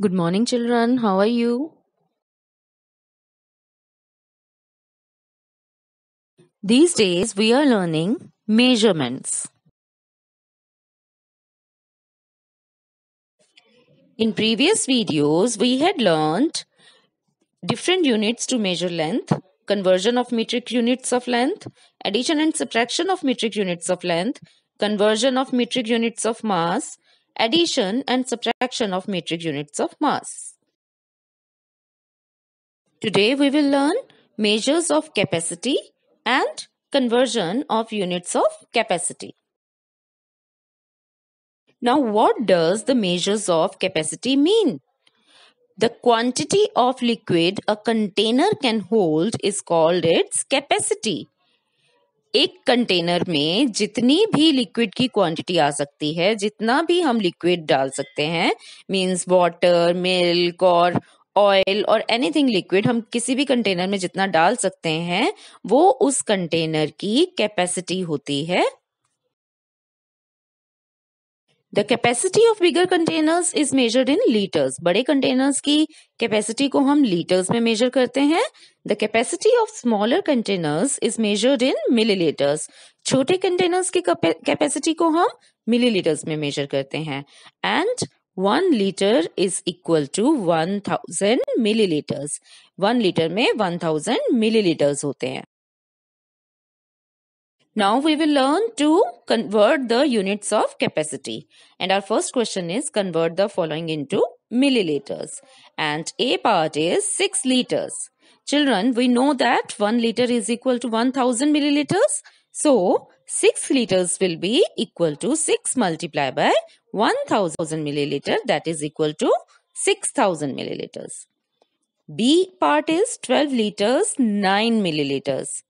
Good morning children, how are you? These days we are learning measurements. In previous videos, we had learned different units to measure length, conversion of metric units of length, addition and subtraction of metric units of length, conversion of metric units of mass, addition and subtraction of metric units of mass. Today we will learn measures of capacity and conversion of units of capacity. Now what does the measures of capacity mean? The quantity of liquid a container can hold is called its capacity एक container में जितनी भी liquid की quantity आ सकती है जितना भी हम लिक्विड डाल सकते हैं मींस वाटर मिल्क और ऑयल और एनीथिंग लिक्विड हम किसी भी कंटेनर में जितना डाल सकते हैं वो उस कंटेनर की कैपेसिटी होती है the capacity of bigger containers is measured in litres बड़े कंटेनर्स की कैपेसिटी को हम लीटर्स में मेजर करते हैं the capacity of smaller containers is measured in millilitres छोटे कंटेनर्स की कैपेसिटी को हम मिलीलीटर्स में मेजर करते हैं and one litre is equal to one thousand millilitres one litre में वन थाउजेंड मिलीलीटर्स होते हैं Now we will learn to convert the units of capacity. And our first question is convert the following into milliliters. And A part is 6 liters. Children, we know that 1 liter is equal to 1000 milliliters. So 6 liters will be equal to 6 multiplied by 1000 milliliter that is equal to 6000 milliliters. B part is 12 liters 9 milliliters.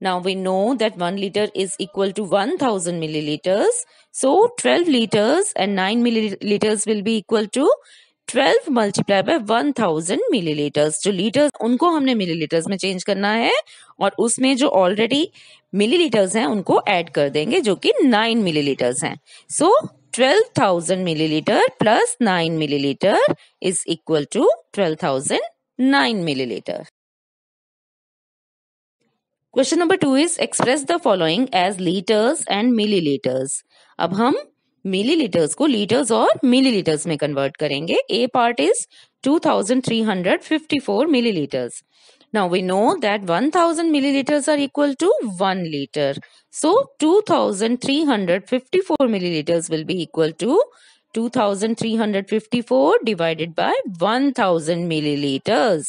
Now we know that 1 liter is equal to 1000 milliliters. So 12 liters and 9 milliliters will be equal to 12 multiply by 1000 millilitres जो litres उनको हमने millilitres में change करना है और उसमें जो already millilitres हैं उनको ऐड कर देंगे जो कि 9 मिलीलीटर्स हैं so so, 12,000 millilitre plus 9 millilitre is equal to 12,009 millilitre question number two is express the following as litres and millilitres अब हम मिलीलीटर्स को लीटर्स और मिलीलीटर्स में कन्वर्ट करेंगे A part is 2354 milliliters. Now we know that 1000 milliliters are equal to 1 liter. So 2354 milliliters will be equal to 2354 divided by 1000 milliliters.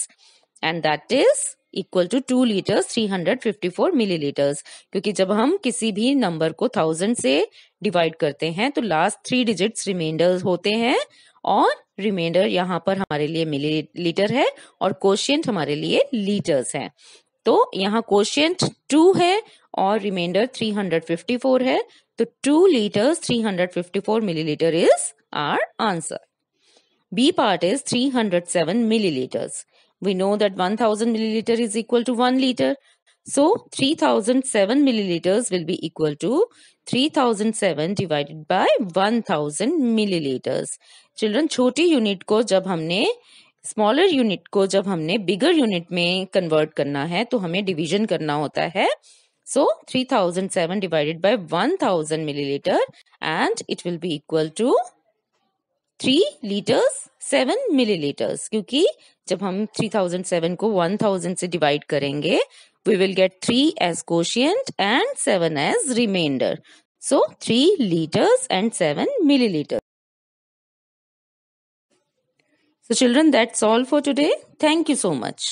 And that is equal to two litres three hundred fifty four millilitres क्योंकि जब हम किसी भी number को thousand से divide करते हैं तो लास्ट थ्री डिजिट रिमाइंडर होते हैं और रिमाइंडर यहाँ पर हमारे लिए मिली लीटर है और क्वेश्चन हमारे लिए लीटर्स है तो यहाँ क्वेश्चन टू है और remainder three hundred fifty four है तो two litres three hundred fifty four millilitre is our answer B part is three hundred seven millilitres We know that 1000 milliliter is equal to 1 liter. So 3007 milliliters will be equal to 3007 divided by 1000 milliliters. children choti unit ko jab humne smaller unit को जब हमने bigger unit में convert करना है तो हमें division करना होता है So 3007 divided by 1000 milliliter and it will be equal to three litres seven millilitres क्योंकि जब हम थ्री थाउजेंड सेवन को वन थाउजेंड से डिवाइड करेंगे we will get three as question and seven as remainder so three litres and seven millilitres So children, that's all for today. Thank you so much.